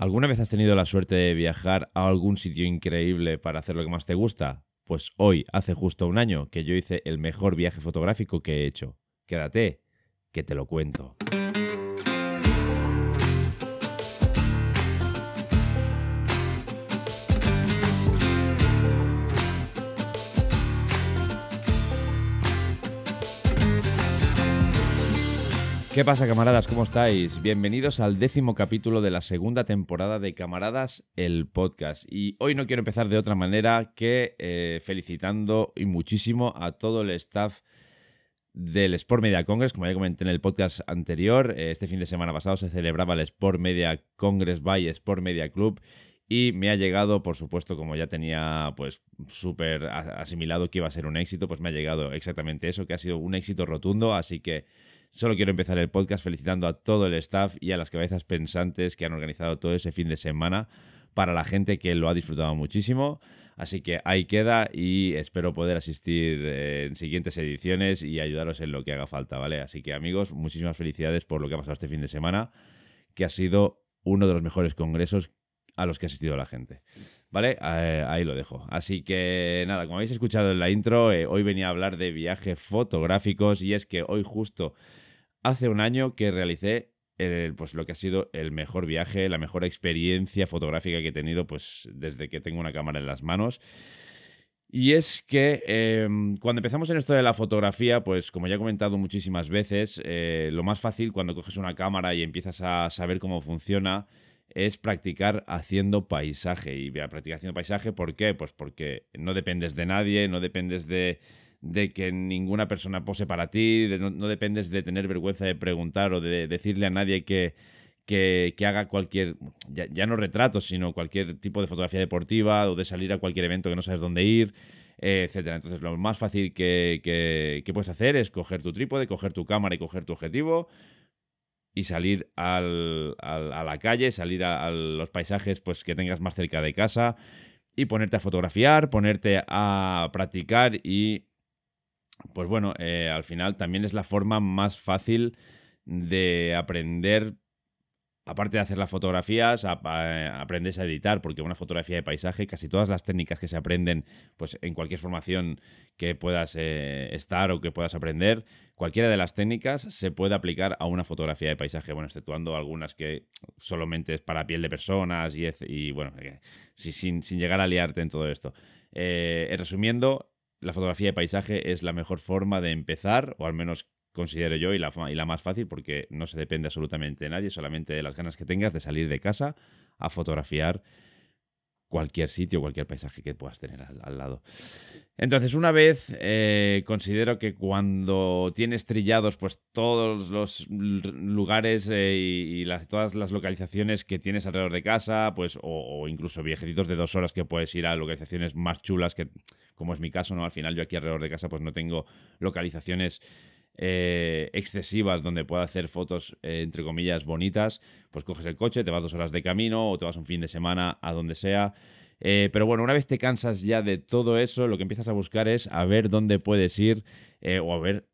¿Alguna vez has tenido la suerte de viajar a algún sitio increíble para hacer lo que más te gusta? Pues hoy, hace justo un año, que yo hice el mejor viaje fotográfico que he hecho. Quédate, que te lo cuento. ¿Qué pasa, camaradas? ¿Cómo estáis? Bienvenidos al décimo capítulo de la segunda temporada de Camaradas, el podcast. Y hoy no quiero empezar de otra manera que eh, felicitando y muchísimo a todo el staff del Sport Media Congress. Como ya comenté en el podcast anterior, eh, este fin de semana pasado se celebraba el Sport Media Congress by Sport Media Club. Y me ha llegado, por supuesto, como ya tenía pues súper asimilado que iba a ser un éxito, pues me ha llegado exactamente eso, que ha sido un éxito rotundo. Así que Solo quiero empezar el podcast felicitando a todo el staff y a las cabezas pensantes que han organizado todo ese fin de semana para la gente que lo ha disfrutado muchísimo. Así que ahí queda y espero poder asistir eh, en siguientes ediciones y ayudaros en lo que haga falta, ¿vale? Así que amigos, muchísimas felicidades por lo que ha pasado este fin de semana, que ha sido uno de los mejores congresos a los que ha asistido la gente. ¿Vale? Eh, ahí lo dejo. Así que nada, como habéis escuchado en la intro, eh, hoy venía a hablar de viajes fotográficos y es que hoy justo hace un año que realicé el, pues lo que ha sido el mejor viaje, la mejor experiencia fotográfica que he tenido pues desde que tengo una cámara en las manos. Y es que em, cuando empezamos en esto de la fotografía, pues como ya he comentado muchísimas veces, eh, lo más fácil cuando coges una cámara y empiezas a saber cómo funciona es practicar haciendo paisaje. Y practicar haciendo paisaje, ¿por qué? Pues porque no dependes de nadie, no dependes de, de que ninguna persona pose para ti, de no, dependes de tener vergüenza de preguntar o de decirle a nadie que, que, haga cualquier, ya, no retratos, sino cualquier tipo de fotografía deportiva o de salir a cualquier evento que no sabes dónde ir, eh, etcétera. Entonces lo más fácil que, puedes hacer es coger tu trípode, coger tu cámara y coger tu objetivo y salir al, a la calle, salir a, a, los paisajes pues, que tengas más cerca de casa y ponerte a fotografiar, ponerte a practicar y pues bueno, eh, al final también es la forma más fácil de aprender, aparte de hacer las fotografías, eh, aprendes a editar, porque una fotografía de paisaje, casi todas las técnicas que se aprenden pues, en cualquier formación que puedas eh, estar o que puedas aprender, cualquiera de las técnicas se puede aplicar a una fotografía de paisaje, bueno, exceptuando algunas que solamente es para piel de personas y, bueno, sin, sin llegar a liarte en todo esto. Eh, resumiendo, la fotografía de paisaje es la mejor forma de empezar, o al menos considero yo, y la, y la más fácil, porque no se depende absolutamente de nadie, solamente de las ganas que tengas de salir de casa a fotografiar cualquier sitio, cualquier paisaje que puedas tener al, lado. Entonces, una vez, eh, considero que cuando tienes trillados pues todos los lugares eh, y, las, todas las localizaciones que tienes alrededor de casa, pues, o, incluso viajecitos de dos horas que puedes ir a localizaciones más chulas, que como es mi caso, ¿no? Al final yo aquí alrededor de casa pues no tengo localizaciones eh, excesivas donde pueda hacer fotos, eh, entre comillas, bonitas, pues coges el coche, te vas dos horas de camino o te vas un fin de semana a donde sea. Eh, pero bueno, una vez te cansas ya de todo eso, lo que empiezas a buscar es a ver dónde puedes ir o a ver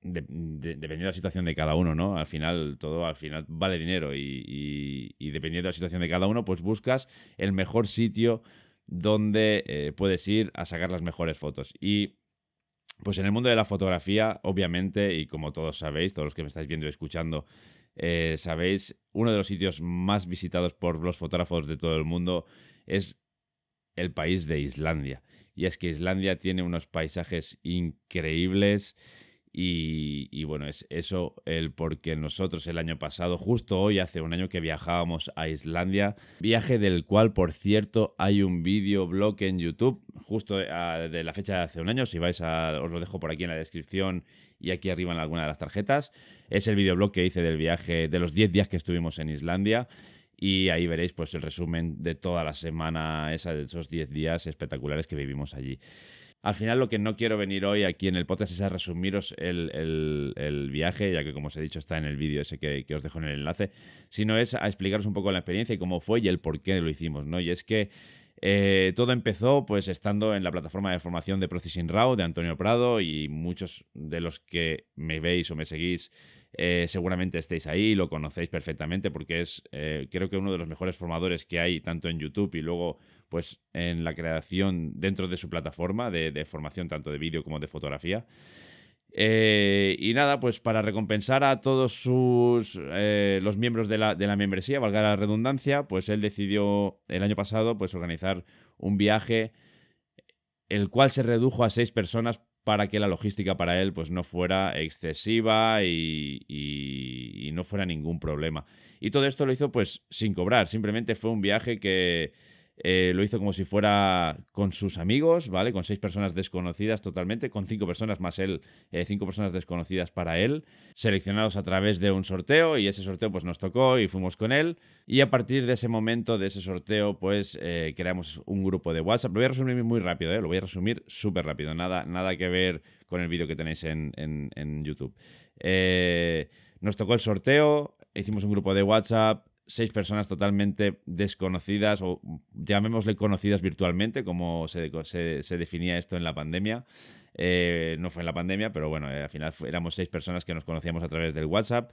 dependiendo de la situación de cada uno, ¿no? Al final, todo al final vale dinero y, dependiendo de la situación de cada uno, pues buscas el mejor sitio donde puedes ir a sacar las mejores fotos. Y pues en el mundo de la fotografía, obviamente, y como todos sabéis, todos los que me estáis viendo y escuchando, eh, sabéis, uno de los sitios más visitados por los fotógrafos de todo el mundo es el país de Islandia. Y es que Islandia tiene unos paisajes increíbles y, bueno, es eso el porque nosotros el año pasado, justo hoy, hace un año que viajábamos a Islandia, viaje del cual, por cierto, hay un videoblog en YouTube, justo eh, de la fecha de hace un año. Si vais a, os lo dejo por aquí en la descripción y aquí arriba en alguna de las tarjetas. Es el videoblog que hice del viaje, de los 10 días que estuvimos en Islandia. Y ahí veréis pues el resumen de toda la semana, esa, de esos 10 días espectaculares que vivimos allí. Al final lo que no quiero venir hoy aquí en el podcast es a resumiros el, viaje, ya que como os he dicho está en el vídeo ese que, que, os dejo en el enlace, sino es a explicaros un poco la experiencia y cómo fue y el por qué lo hicimos, ¿no? Y es que eh, todo empezó pues estando en la plataforma de formación de Processing Raw de Antonio Prado y muchos de los que me veis o me seguís eh, seguramente estéis ahí, lo conocéis perfectamente porque es eh, creo que uno de los mejores formadores que hay tanto en YouTube y luego pues en la creación dentro de su plataforma de, de formación tanto de vídeo como de fotografía. Eh, y nada, pues para recompensar a todos sus eh, los miembros de la, membresía, valga la redundancia, pues él decidió el año pasado pues organizar un viaje el cual se redujo a seis personas para que la logística para él pues no fuera excesiva y no fuera ningún problema. Y todo esto lo hizo pues sin cobrar, simplemente fue un viaje que eh, lo hizo como si fuera con sus amigos, ¿vale? Con seis personas desconocidas totalmente, con cinco personas más él, eh, cinco personas desconocidas para él, seleccionados a través de un sorteo y ese sorteo pues nos tocó y fuimos con él. Y a partir de ese momento, de ese sorteo, pues eh, creamos un grupo de WhatsApp. Lo voy a resumir muy rápido, Lo voy a resumir súper rápido, nada, nada que ver con el vídeo que tenéis en, en, en YouTube. nos tocó el sorteo, hicimos un grupo de WhatsApp seis personas totalmente desconocidas o llamémosle conocidas virtualmente, como se, se, definía esto en la pandemia. Eh, no fue en la pandemia, pero bueno, eh, al final éramos seis personas que nos conocíamos a través del WhatsApp.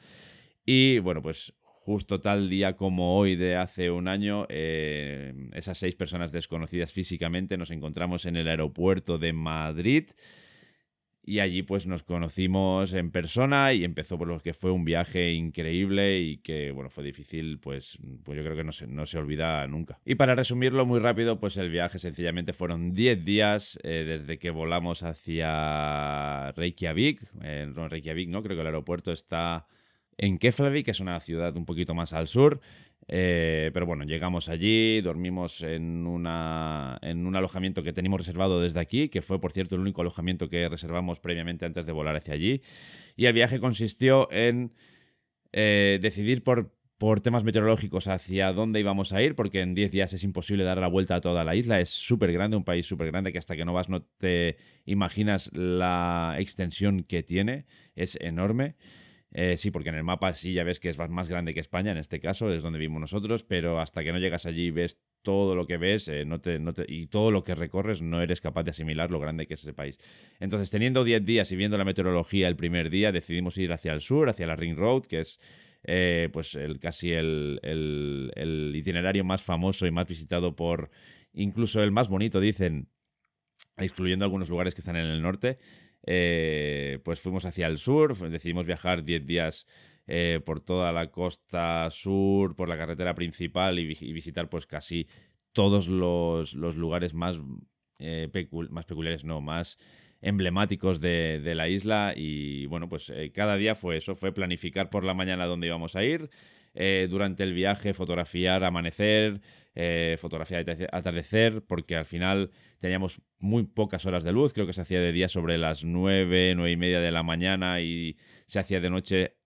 Y bueno, pues justo tal día como hoy de hace un año, eh, esas seis personas desconocidas físicamente nos encontramos en el aeropuerto de Madrid y allí pues nos conocimos en persona y empezó por pues, lo que fue un viaje increíble y que bueno fue difícil pues, pues yo creo que no se, no se olvida nunca. Y para resumirlo muy rápido pues el viaje sencillamente fueron 10 días eh, desde que volamos hacia Reykjavik, en Reykjavik no, creo que el aeropuerto está en Keflavik, que es una ciudad un poquito más al sur eh, pero bueno, llegamos allí, dormimos en, una, en un alojamiento que teníamos reservado desde aquí, que fue, por cierto, el único alojamiento que reservamos previamente antes de volar hacia allí. Y el viaje consistió en eh, decidir por, por temas meteorológicos hacia dónde íbamos a ir, porque en 10 días es imposible dar la vuelta a toda la isla. Es súper grande, un país súper grande que hasta que no vas no te imaginas la extensión que tiene. Es enorme. Eh, sí, porque en el mapa sí ya ves que es más grande que España, en este caso es donde vivimos nosotros, pero hasta que no llegas allí y ves todo lo que ves eh, y todo lo que recorres no eres capaz de asimilar lo grande que es ese país. Entonces, teniendo 10 días y viendo la meteorología el primer día, decidimos ir hacia el sur, hacia la Ring Road, que es eh, pues el, casi el itinerario más famoso y más visitado por incluso el más bonito, dicen, excluyendo algunos lugares que están en el norte. Eh, pues fuimos hacia el sur, decidimos viajar 10 días eh, por toda la costa sur, por la carretera principal y, visitar pues casi todos los, lugares más, eh, más peculiares, no, más emblemáticos de, la isla y bueno, pues cada día fue eso, fue planificar por la mañana dónde íbamos a ir, eh, durante el viaje, fotografiar amanecer, eh, fotografiar atardecer, porque al final teníamos muy pocas horas de luz, creo que se hacía de día sobre las 9, 9 y media de la mañana y se hacía de noche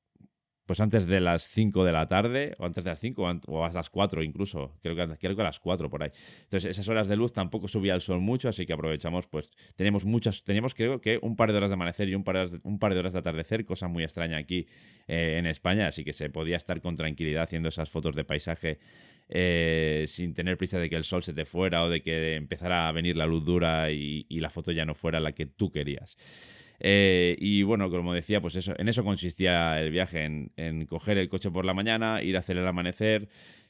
pues antes de las 5 de la tarde, o antes de las 5, o a las 4 incluso, creo que, a las 4 por ahí. Entonces, esas horas de luz tampoco subía el sol mucho, así que aprovechamos, pues tenemos muchas, tenemos creo que un par de horas de amanecer y un par de, horas de, un par de, horas de atardecer, cosa muy extraña aquí eh, en España, así que se podía estar con tranquilidad haciendo esas fotos de paisaje eh, sin tener prisa de que el sol se te fuera o de que empezara a venir la luz dura y la foto ya no fuera la que tú querías. Eh, y bueno, como decía, pues eso, en eso consistía el viaje, en, coger el coche por la mañana, ir a hacer el amanecer,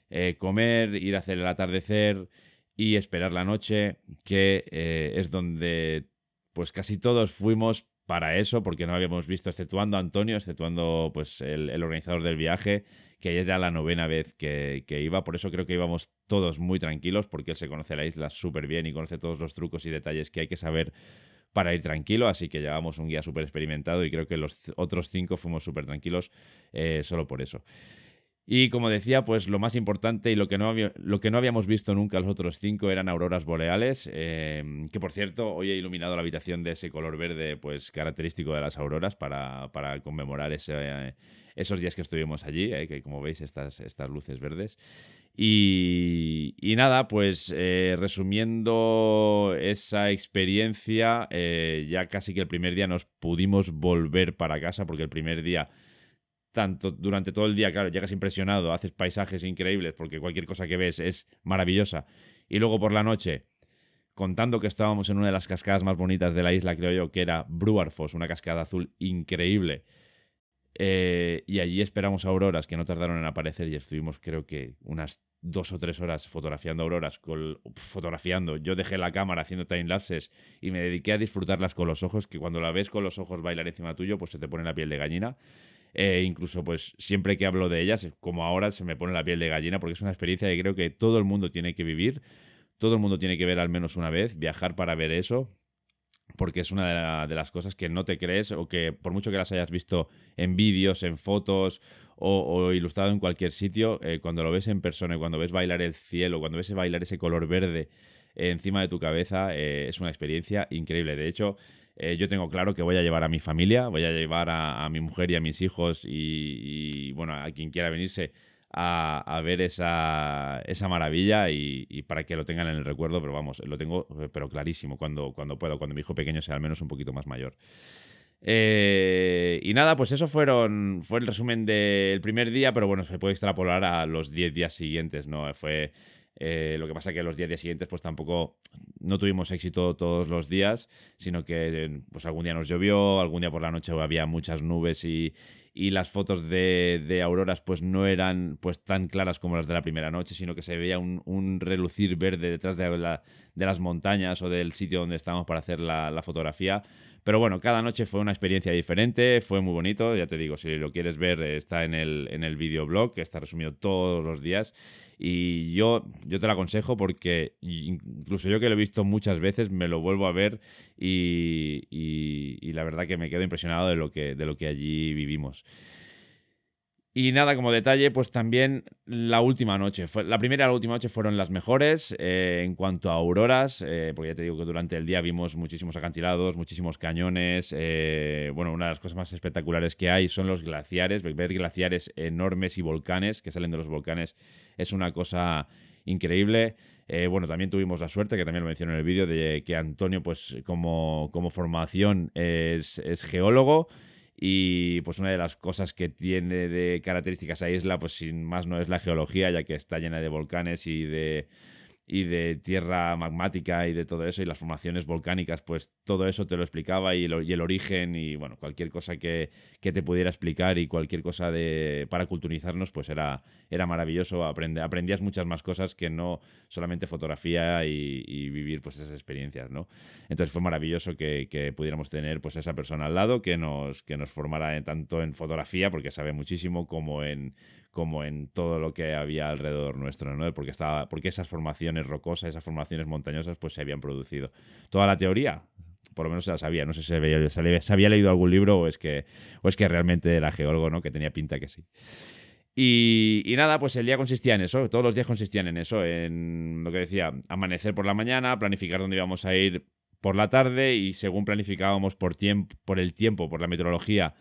eh, comer, ir a hacer el atardecer y esperar la noche, que eh, es donde pues casi todos fuimos para eso, porque no habíamos visto, exceptuando a Antonio, exceptuando pues el, organizador del viaje, que ya era la novena vez que, que, iba, por eso creo que íbamos todos muy tranquilos, porque él se conoce la isla súper bien y conoce todos los trucos y detalles que hay que saber para ir tranquilo, así que llevamos un guía súper experimentado y creo que los otros cinco fuimos súper tranquilos eh, solo por eso. Y como decía, pues lo más importante y lo que no, lo que no habíamos visto nunca los otros cinco eran auroras boreales, em, que por cierto, hoy he iluminado la habitación de ese color verde pues característico de las auroras para, conmemorar eh, esos días que estuvimos allí, eh, que como veis estas, estas luces verdes. Y, nada, pues eh, resumiendo esa experiencia, eh, ya casi que el primer día nos pudimos volver para casa porque el primer día tanto durante todo el día, claro, llegas impresionado, haces paisajes increíbles porque cualquier cosa que ves es maravillosa. Y luego por la noche, contando que estábamos en una de las cascadas más bonitas de la isla, creo yo, que era Bruarfoss, una cascada azul increíble. Eh, y allí esperamos a auroras que no tardaron en aparecer y estuvimos creo que unas dos o tres horas fotografiando auroras, fotografiando. Yo dejé la cámara haciendo time lapses y me dediqué a disfrutarlas con los ojos, que cuando la ves con los ojos bailar encima tuyo, pues se te pone la piel de gallina. Eh, incluso pues siempre que hablo de ellas, como ahora, se me pone la piel de gallina porque es una experiencia que creo que todo el mundo tiene que vivir, todo el mundo tiene que ver al menos una vez, viajar para ver eso porque es una de, las cosas que no te crees o que por mucho que las hayas visto en vídeos, en fotos o, ilustrado en cualquier sitio, eh, cuando lo ves en persona y cuando ves bailar el cielo, cuando ves bailar ese color verde encima de tu cabeza, eh, es una experiencia increíble. De hecho, eh, yo tengo claro que voy a llevar a mi familia, voy a llevar a, mi mujer y a mis hijos y, y bueno, a quien quiera venirse a, ver esa, maravilla y, para que lo tengan en el recuerdo, pero vamos, lo tengo eh, pero clarísimo cuando, cuando puedo, cuando mi hijo pequeño sea al menos un poquito más mayor. Eh, y nada, pues eso fueron, fue el resumen del primer día, pero bueno, se puede extrapolar a los 10 días siguientes, ¿no? Fue eh, lo que pasa que los 10 días siguientes pues tampoco no tuvimos éxito todos los días, sino que pues algún día nos llovió, algún día por la noche había muchas nubes y, y las fotos de, de, auroras pues no eran pues tan claras como las de la primera noche, sino que se veía un, un relucir verde detrás de, la, de, las montañas o del sitio donde estábamos para hacer la fotografía, pero bueno, cada noche fue una experiencia diferente, fue muy bonito, ya te digo, si lo quieres ver eh, está en el, en el videoblog, que está resumido todos los días. Y yo, yo te lo aconsejo porque incluso yo que lo he visto muchas veces, me lo vuelvo a ver y, la verdad que me quedo impresionado de lo que, de lo que allí vivimos. Y nada, como detalle, pues también la última noche. Fue, la primera y la última noche fueron las mejores eh, en cuanto a auroras, eh, porque ya te digo que durante el día vimos muchísimos acantilados, muchísimos cañones. Eh, bueno, una de las cosas más espectaculares que hay son los glaciares. Ver glaciares enormes y volcanes que salen de los volcanes es una cosa increíble. bueno, también tuvimos la suerte, que también lo mencioné en el vídeo, de que Antonio, pues como, como formación es, es geólogo. Y pues una de las cosas que tiene de características a isla, pues sin más no es la geología, ya que está llena de volcanes y de y de tierra magmática y de todo eso y las formaciones volcánicas, pues todo eso te lo explicaba y el, origen y bueno, cualquier cosa que, te pudiera explicar y cualquier cosa de, para culturizarnos, pues era, era maravilloso, aprendías muchas más cosas que no solamente fotografía y, vivir pues esas experiencias, ¿no? Entonces fue maravilloso que, pudiéramos tener pues esa persona al lado que nos, que nos formara tanto en fotografía, porque sabe muchísimo, como en como en todo lo que había alrededor nuestro, ¿no? Porque, estaba, porque esas formaciones rocosas, esas formaciones montañosas, pues se habían producido. Toda la teoría, por lo menos se la sabía, no sé si se había, leído algún libro o es, que, o que realmente era geólogo, ¿no? Que tenía pinta que sí. Y, nada, pues el día consistía en eso, todos los días consistían en eso, en lo que decía, amanecer por la mañana, planificar dónde íbamos a ir por la tarde y según planificábamos por, tiempo, por el tiempo, por la meteorología,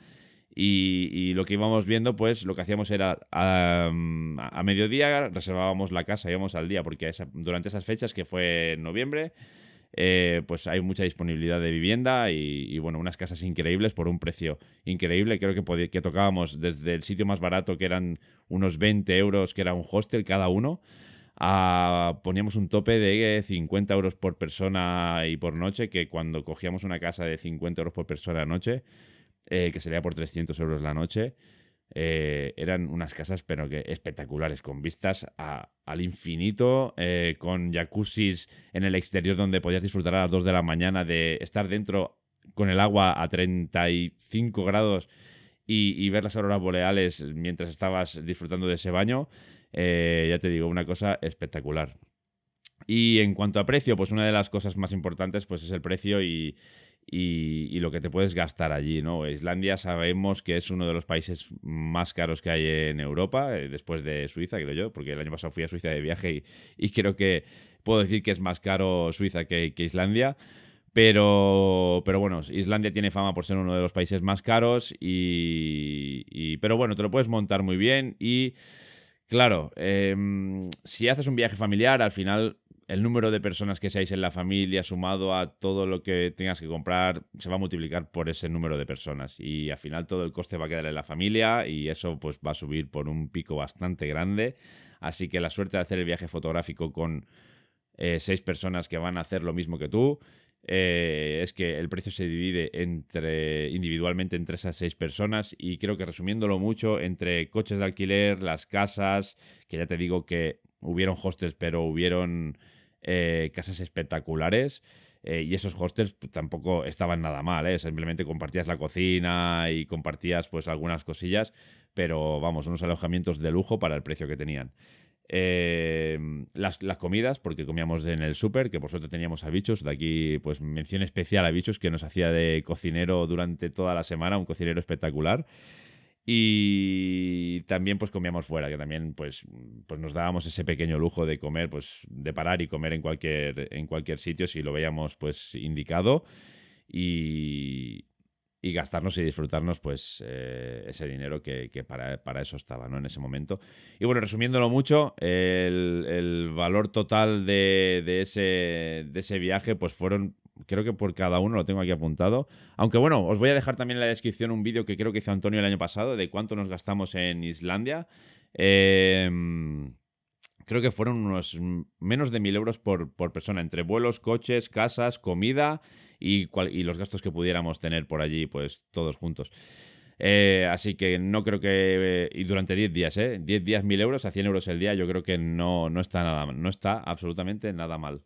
y, lo que íbamos viendo, pues lo que hacíamos era ah, mm, a, mediodía reservábamos la casa, íbamos al día, porque durante esas fechas, que fue en noviembre, eh, pues hay mucha disponibilidad de vivienda y, bueno, unas casas increíbles por un precio increíble. Creo que, que tocábamos desde el sitio más barato, que eran unos 20 euros, que era un hostel cada uno. A, poníamos un tope de 50 euros por persona y por noche, que cuando cogíamos una casa de 50 euros por persona a noche, eh, que sería por 300 euros la noche. Eh, eran unas casas, pero que espectaculares, con vistas al infinito, eh, con jacuzzis en el exterior donde podías disfrutar a las 2 de la mañana, de estar dentro con el agua a 35 grados y, ver las auroras boreales mientras estabas disfrutando de ese baño. Eh, ya te digo, una cosa espectacular. Y en cuanto a precio, pues una de las cosas más importantes pues es el precio y, y, lo que te puedes gastar allí, ¿no? Islandia sabemos que es uno de los países más caros que hay en Europa, eh, después de Suiza, creo yo, porque el año pasado fui a Suiza de viaje y, creo que puedo decir que es más caro Suiza que, Islandia. Pero, pero bueno, Islandia tiene fama por ser uno de los países más caros y, pero bueno, te lo puedes montar muy bien y claro, em, si haces un viaje familiar, al final el número de personas que seáis en la familia sumado a todo lo que tengas que comprar se va a multiplicar por ese número de personas y al final todo el coste va a quedar en la familia y eso pues va a subir por un pico bastante grande. Así que la suerte de hacer el viaje fotográfico con eh, seis personas que van a hacer lo mismo que tú eh, es que el precio se divide entre individualmente entre esas seis personas y creo que resumiéndolo mucho entre coches de alquiler, las casas, que ya te digo que hubieron hostels pero hubieron eh, casas espectaculares. Eh, y esos hostels pues, tampoco estaban nada mal, ¿eh? simplemente compartías la cocina y compartías pues algunas cosillas, pero vamos, unos alojamientos de lujo para el precio que tenían. Em, las, las, comidas, porque comíamos en el súper, que por suerte teníamos a bichos, de aquí pues mención especial a bichos que nos hacía de cocinero durante toda la semana, un cocinero espectacular. Y también pues comíamos fuera, que también pues, mm, pues nos dábamos ese pequeño lujo de comer, pues de parar y comer en cualquier, en cualquier sitio si lo veíamos pues indicado y, y gastarnos y disfrutarnos pues eh, ese dinero que, para, eso estaba, ¿no? En ese momento. Y bueno, resumiéndolo mucho, el, valor total de, de, ese, de ese viaje pues fueron creo que por cada uno lo tengo aquí apuntado. Aunque bueno, os voy a dejar también en la descripción un vídeo que creo que hizo Antonio el año pasado de cuánto nos gastamos en Islandia. Em, creo que fueron unos menos de mil euros por, persona, entre vuelos, coches, casas, comida y, y los gastos que pudiéramos tener por allí, pues todos juntos. Eh, así que no creo que. Eh, y durante 10 días, ¿eh? 10 días, 1000 euros a 100 euros el día, yo creo que no, no está nada No está absolutamente nada mal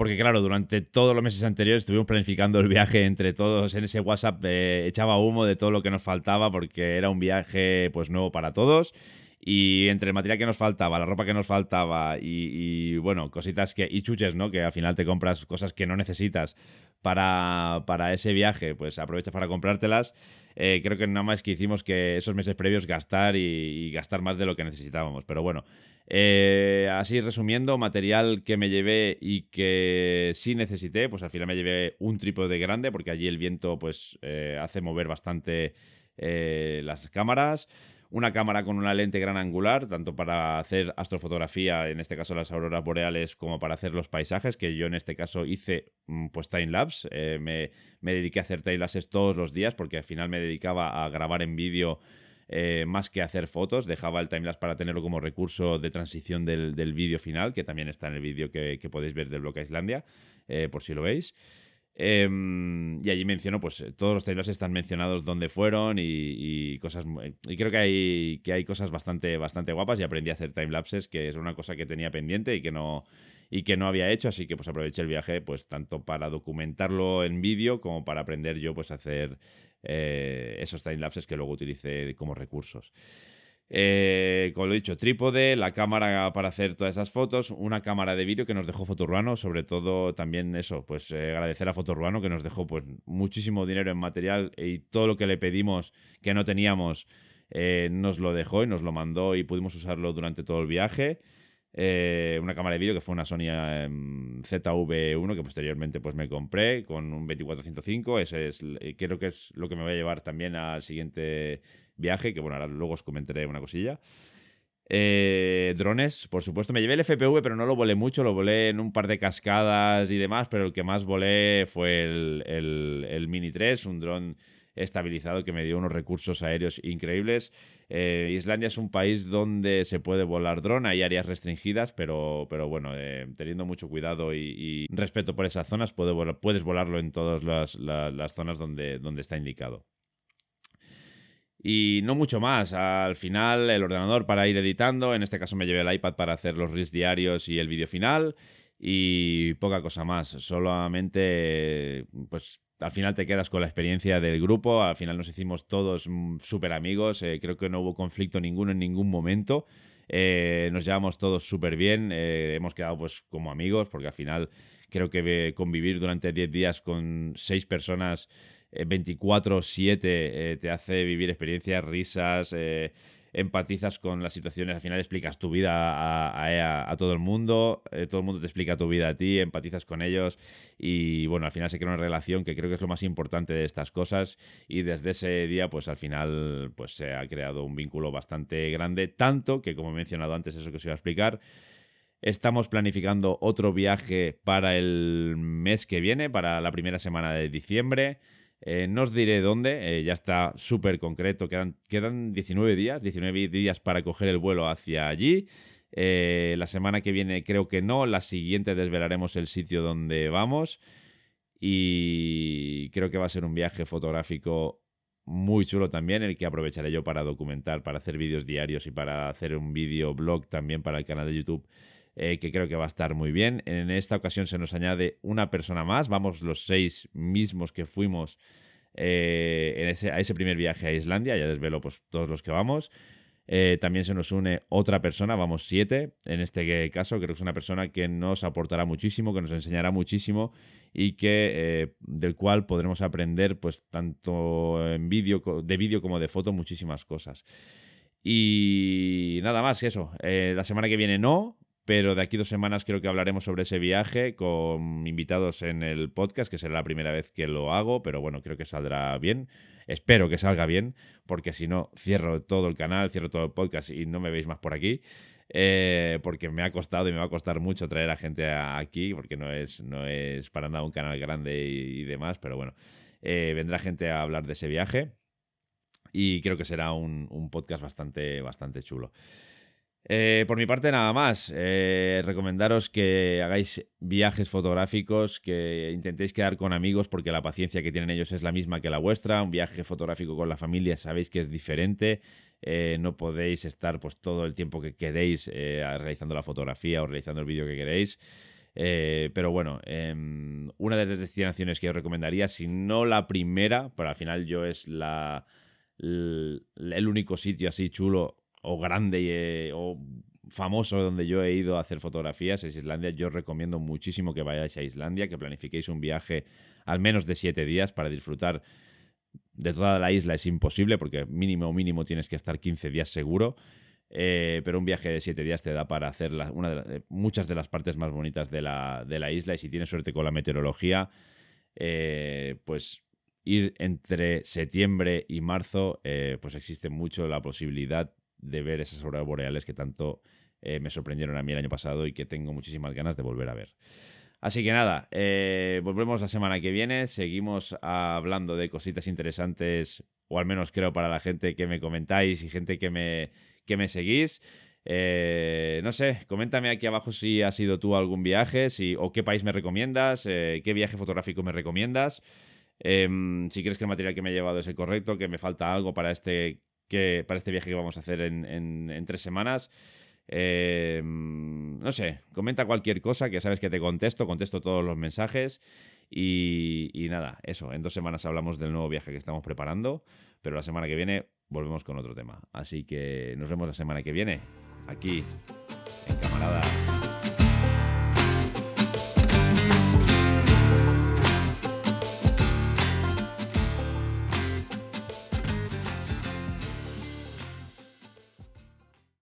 porque claro, durante todos los meses anteriores estuvimos planificando el viaje entre todos. En ese WhatsApp eh, echaba humo de todo lo que nos faltaba porque era un viaje pues nuevo para todos. Y entre el material que nos faltaba, la ropa que nos faltaba y, bueno, cositas que... Y chuches, ¿no? Que al final te compras cosas que no necesitas para, para ese viaje, pues aprovechas para comprártelas. Eh, creo que nada más que hicimos que esos meses previos gastar y, y gastar más de lo que necesitábamos. Pero bueno, eh, así resumiendo, material que me llevé y que sí necesité, pues al final me llevé un trípode grande porque allí el viento pues eh, hace mover bastante eh, las cámaras. Una cámara con una lente gran angular, tanto para hacer astrofotografía, en este caso las auroras boreales, como para hacer los paisajes, que yo en este caso hice mm, pues time-lapse. Me, dediqué a hacer time-lapses todos los días porque al final me dedicaba a grabar en vídeo eh, más que hacer fotos, dejaba el timelapse para tenerlo como recurso de transición del, vídeo final, que también está en el vídeo que, podéis ver del bloque Islandia, eh, por si lo veis. Em, y allí menciono, pues eh, todos los timelapses están mencionados dónde fueron y, y cosas. Y creo que hay, que hay cosas bastante, bastante guapas. Y aprendí a hacer timelapses, que es una cosa que tenía pendiente y que no, y que no había hecho. Así que pues aproveché el viaje, pues tanto para documentarlo en vídeo como para aprender yo, pues a hacer eh, esos timelapses que luego utilice como recursos. Eh, como lo he dicho, trípode, la cámara para hacer todas esas fotos, una cámara de vídeo que nos dejó Foturbano. sobre todo también eso, pues eh, agradecer a Foturbano que nos dejó pues muchísimo dinero en material y todo lo que le pedimos que no teníamos nos lo dejó y nos lo mandó y pudimos usarlo durante todo el viaje. Eh, una cámara de vídeo que fue una Sony em, ZV1 que posteriormente pues me compré con un 2405. Ese es, eh, creo que es lo que me va a llevar también al siguiente viaje, que bueno, ahora luego os comentaré una cosilla. Eh, drones, por supuesto, me llevé el FPV, pero no lo volé mucho, lo volé en un par de cascadas y demás, pero el que más volé fue el, el Mini 3, un dron estabilizado que me dio unos recursos aéreos increíbles. Eh, Islandia es un país donde se puede volar dron, hay áreas restringidas, pero, pero bueno, eh, teniendo mucho cuidado y, respeto por esas zonas, puedes volarlo en todas las, zonas donde, donde está indicado. Y no mucho más. Al final, el ordenador para ir editando. En este caso me llevé el iPad para hacer los reels diarios y el vídeo final y poca cosa más. Solamente, pues al final te quedas con la experiencia del grupo, al final nos hicimos todos mm, súper amigos, eh, creo que no hubo conflicto ninguno en ningún momento. Eh, nos llevamos todos súper bien, eh, hemos quedado pues como amigos, porque al final creo que convivir durante 10 días con 6 personas 24-7 te hace vivir experiencias, risas, empatizas con las situaciones, al final explicas tu vida a, todo el mundo, eh, todo el mundo te explica tu vida a ti, empatizas con ellos y bueno, al final se crea una relación que creo que es lo más importante de estas cosas y desde ese día pues al final pues se ha creado un vínculo bastante grande, tanto que como he mencionado antes, eso que os iba a explicar, Estamos planificando otro viaje para el mes que viene, para la primera semana de diciembre. Eh, no os diré dónde, eh, ya está súper concreto, quedan, quedan 19 días, 19 días para coger el vuelo hacia allí. Eh, la semana que viene creo que no, la siguiente desvelaremos el sitio donde vamos y creo que va a ser un viaje fotográfico muy chulo también, el que aprovecharé yo para documentar, para hacer vídeos diarios y para hacer un blog también para el canal de YouTube eh, que creo que va a estar muy bien. En esta ocasión se nos añade una persona más, vamos los seis mismos que fuimos eh, en ese, a ese primer viaje a Islandia, ya desvelo pues, todos los que vamos. Eh, también se nos une otra persona, vamos siete, en este caso creo que es una persona que nos aportará muchísimo, que nos enseñará muchísimo y que del cual podremos aprender pues tanto en vídeo, de vídeo como de foto muchísimas cosas. Y nada más, eso. la semana que viene no, pero de aquí dos semanas creo que hablaremos sobre ese viaje con invitados en el podcast, que será la primera vez que lo hago, pero bueno, creo que saldrá bien. Espero que salga bien, porque si no, cierro todo el canal, cierro todo el podcast y no me veis más por aquí. Eh, porque me ha costado y me va a costar mucho traer a gente aquí, porque no es, no es para nada un canal grande y, demás, pero bueno, eh, vendrá gente a hablar de ese viaje y creo que será un, un podcast bastante, bastante chulo. Eh, por mi parte, nada más. Eh, recomendaros que hagáis viajes fotográficos, que intentéis quedar con amigos, porque la paciencia que tienen ellos es la misma que la vuestra. Un viaje fotográfico con la familia sabéis que es diferente. Eh, no podéis estar pues, todo el tiempo que queréis realizando la fotografía o realizando el vídeo que queréis. pero bueno, em, una de las destinaciones que os recomendaría, si no la primera, pero al final yo es la, el único sitio así chulo o grande eh, o famoso donde yo he ido a hacer fotografías es Islandia. Yo os recomiendo muchísimo que vayáis a Islandia, que planifiquéis un viaje al menos de siete días para disfrutar de toda la isla. Es imposible porque mínimo mínimo tienes que estar 15 días seguro. Eh, pero un viaje de siete días te da para hacer una de muchas de las partes más bonitas de la, isla y si tienes suerte con la meteorología, eh, pues ir entre septiembre y marzo, pues existe mucho la posibilidad de ver esas obras boreales que tanto eh, me sorprendieron a mí el año pasado y que tengo muchísimas ganas de volver a ver. Así que nada, eh, volvemos la semana que viene, seguimos hablando de cositas interesantes, o al menos creo para la gente que me comentáis y gente que me, que me seguís. Eh, no sé, coméntame aquí abajo si has ido tú algún viaje, si, o qué país me recomiendas, qué viaje fotográfico me recomiendas. Em, si crees que el material que me he llevado es el correcto, que me falta algo para este que para este viaje que vamos a hacer en, tres semanas. Eh, no sé, comenta cualquier cosa, que sabes que te contesto, contesto todos los mensajes. Y, y, nada, eso, en dos semanas hablamos del nuevo viaje que estamos preparando, pero la semana que viene volvemos con otro tema. Así que nos vemos la semana que viene, aquí, en Camaradas.